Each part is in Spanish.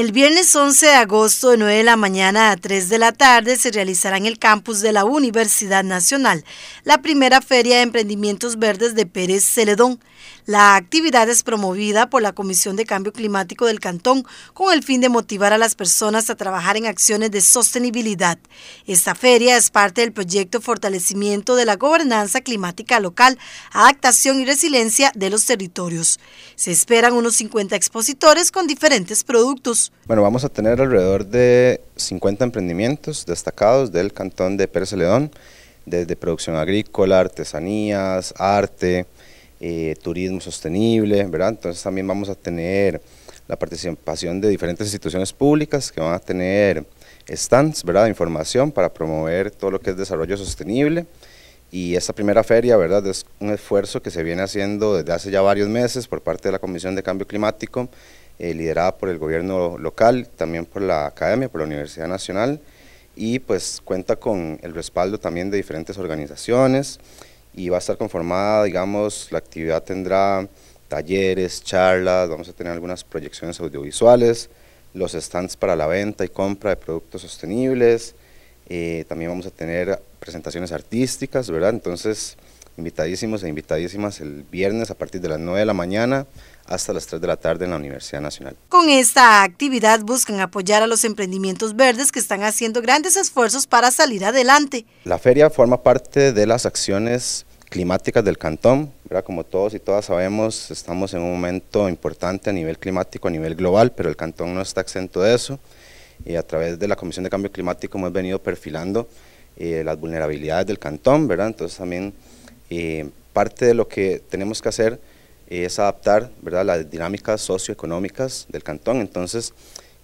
El viernes 11 de agosto de 9 de la mañana a 3 de la tarde se realizará en el campus de la Universidad Nacional la primera feria de emprendimientos verdes de Pérez Celedón. La actividad es promovida por la Comisión de Cambio Climático del Cantón con el fin de motivar a las personas a trabajar en acciones de sostenibilidad. Esta feria es parte del proyecto Fortalecimiento de la Gobernanza Climática Local, Adaptación y Resiliencia de los Territorios. Se esperan unos 50 expositores con diferentes productos. Bueno, vamos a tener alrededor de 50 emprendimientos destacados del cantón de Pérez Celedón, desde producción agrícola, artesanías, arte, eh, turismo sostenible, ¿verdad? Entonces también vamos a tener la participación de diferentes instituciones públicas que van a tener stands, ¿verdad?, de información para promover todo lo que es desarrollo sostenible. Y esta primera feria, ¿verdad?, es un esfuerzo que se viene haciendo desde hace ya varios meses por parte de la Comisión de Cambio Climático eh, liderada por el gobierno local, también por la academia, por la Universidad Nacional, y pues cuenta con el respaldo también de diferentes organizaciones y va a estar conformada, digamos, la actividad tendrá talleres, charlas, vamos a tener algunas proyecciones audiovisuales, los stands para la venta y compra de productos sostenibles, eh, también vamos a tener presentaciones artísticas, ¿verdad? Entonces, invitadísimos e invitadísimas el viernes a partir de las 9 de la mañana hasta las 3 de la tarde en la Universidad Nacional. Con esta actividad buscan apoyar a los emprendimientos verdes que están haciendo grandes esfuerzos para salir adelante. La feria forma parte de las acciones climáticas del cantón. ¿verdad? Como todos y todas sabemos, estamos en un momento importante a nivel climático, a nivel global, pero el cantón no está exento de eso. Y a través de la Comisión de Cambio Climático hemos venido perfilando eh, las vulnerabilidades del cantón, ¿verdad? Entonces también eh, parte de lo que tenemos que hacer es adaptar ¿verdad? las dinámicas socioeconómicas del cantón. Entonces,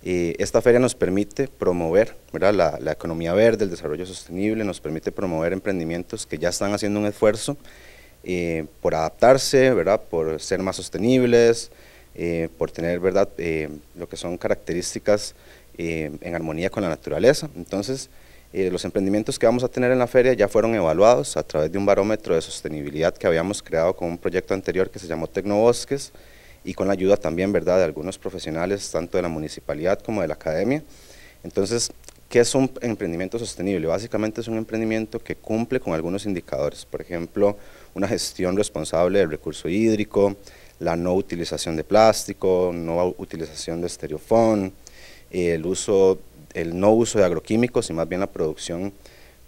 eh, esta feria nos permite promover La, economía verde, el desarrollo sostenible, nos permite promover emprendimientos que ya están haciendo un esfuerzo eh, por adaptarse, ¿verdad? por ser más sostenibles, por tener ¿verdad? lo que son características en armonía con la naturaleza. Entonces, los emprendimientos que vamos a tener en la feria ya fueron evaluados a través de un barómetro de sostenibilidad que habíamos creado con un proyecto anterior que se llamó Tecnobosques y con la ayuda también ¿verdad? de algunos profesionales tanto de la municipalidad como de la academia. Entonces, ¿qué es un emprendimiento sostenible? Básicamente es un emprendimiento que cumple con algunos indicadores, por ejemplo, una gestión responsable del recurso hídrico, la no utilización de plástico, no utilización de estereofón, el uso el no uso de agroquímicos y más bien la producción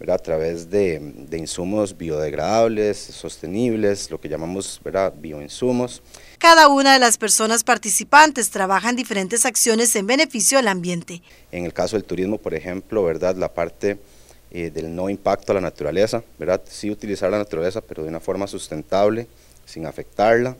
a través de, insumos biodegradables, sostenibles, lo que llamamos ¿verdad? bioinsumos. Cada una de las personas participantes trabaja en diferentes acciones en beneficio del ambiente. En el caso del turismo, por ejemplo, ¿verdad? la parte eh, del no impacto a la naturaleza, ¿verdad? sí utilizar la naturaleza, pero de una forma sustentable, sin afectarla,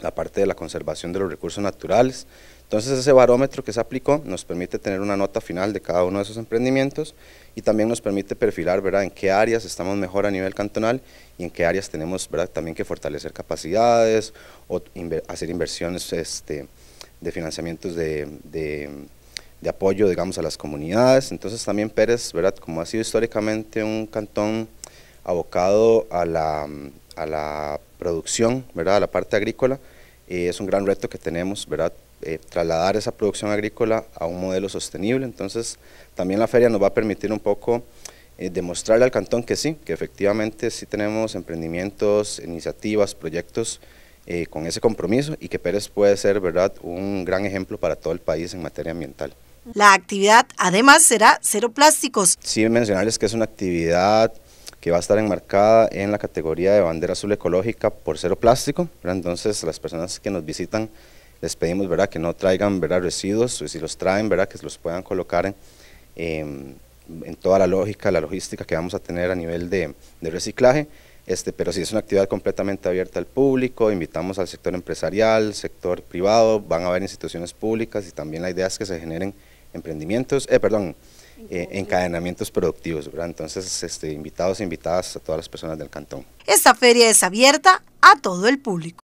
la parte de la conservación de los recursos naturales, entonces ese barómetro que se aplicó nos permite tener una nota final de cada uno de esos emprendimientos y también nos permite perfilar ¿verdad? en qué áreas estamos mejor a nivel cantonal y en qué áreas tenemos ¿verdad? también que fortalecer capacidades o hacer inversiones este, de financiamientos de, apoyo digamos, a las comunidades. Entonces también Pérez, ¿verdad? como ha sido históricamente un cantón abocado a la, producción, ¿verdad? a la parte agrícola, eh, es un gran reto que tenemos, ¿verdad? Eh, trasladar esa producción agrícola a un modelo sostenible. Entonces, también la feria nos va a permitir un poco eh, demostrarle al cantón que sí, que efectivamente sí tenemos emprendimientos, iniciativas, proyectos eh, con ese compromiso y que Pérez puede ser, ¿verdad?, un gran ejemplo para todo el país en materia ambiental. La actividad además será cero plásticos. Sí, mencionarles que es una actividad que va a estar enmarcada en la categoría de bandera azul ecológica por cero plástico. Entonces las personas que nos visitan les pedimos ¿verdad? que no traigan ¿verdad? residuos, si los traen, ¿verdad? que los puedan colocar em, en, toda la lógica, la logística que vamos a tener a nivel de, reciclaje. Este, pero si es una actividad completamente abierta al público, invitamos al sector empresarial, sector privado, van a haber instituciones públicas y también la idea es que se generen emprendimientos, eh, perdón, eh, encadenamientos productivos, ¿verdad? Entonces, este, invitados e invitadas a todas las personas del cantón. Esta feria es abierta a todo el público.